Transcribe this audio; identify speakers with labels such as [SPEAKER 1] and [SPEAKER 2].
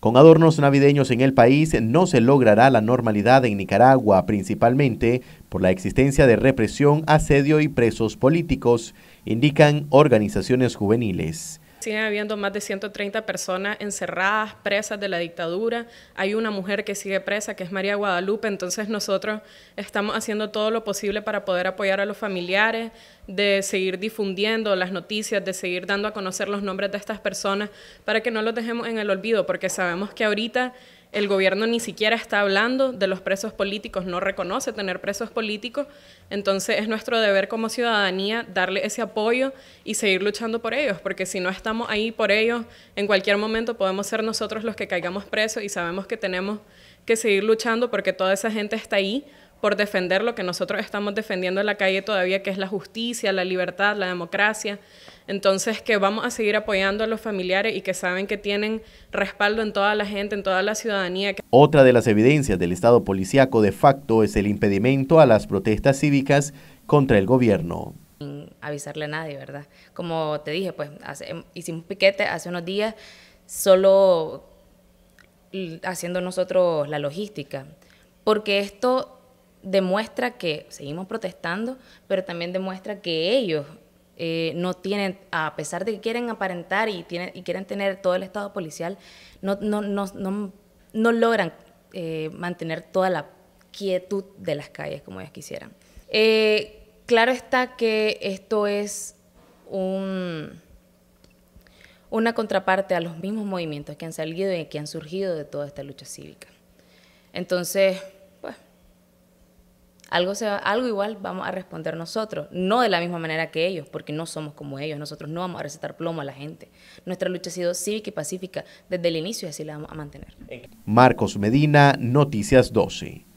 [SPEAKER 1] Con adornos navideños en el país no se logrará la normalidad en Nicaragua, principalmente por la existencia de represión, asedio y presos políticos, indican organizaciones juveniles.
[SPEAKER 2] Sigue habiendo más de 130 personas encerradas, presas de la dictadura. Hay una mujer que sigue presa, que es María Guadalupe. Entonces nosotros estamos haciendo todo lo posible para poder apoyar a los familiares, de seguir difundiendo las noticias, de seguir dando a conocer los nombres de estas personas, para que no los dejemos en el olvido, porque sabemos que ahorita el gobierno ni siquiera está hablando de los presos políticos, no reconoce tener presos políticos, entonces es nuestro deber como ciudadanía darle ese apoyo y seguir luchando por ellos, porque si no estamos ahí por ellos, en cualquier momento podemos ser nosotros los que caigamos presos y sabemos que tenemos que seguir luchando porque toda esa gente está ahí por defender lo que nosotros estamos defendiendo en la calle todavía, que es la justicia, la libertad, la democracia. Entonces, que vamos a seguir apoyando a los familiares y que saben que tienen respaldo en toda la gente, en toda la ciudadanía.
[SPEAKER 1] Otra de las evidencias del Estado policíaco de facto es el impedimento a las protestas cívicas contra el gobierno.
[SPEAKER 2] Sin avisarle a nadie, ¿verdad?
[SPEAKER 3] Como te dije, pues hace, em, hicimos piquete hace unos días solo haciendo nosotros la logística, porque esto demuestra que seguimos protestando, pero también demuestra que ellos eh, no tienen, a pesar de que quieren aparentar y, y quieren tener todo el estado policial, no, no, logran eh, mantener toda la quietud de las calles como ellos quisieran. Eh, claro está que esto es un, una contraparte a los mismos movimientos que han salido y que han surgido de toda esta lucha cívica. Entonces, algo, igual vamos a responder nosotros, no de la misma manera que ellos, porque no somos como ellos, nosotros no vamos a recetar plomo a la gente. Nuestra lucha ha sido cívica y pacífica desde el inicio y así la vamos a mantener.
[SPEAKER 1] Marcos Medina, Noticias 12.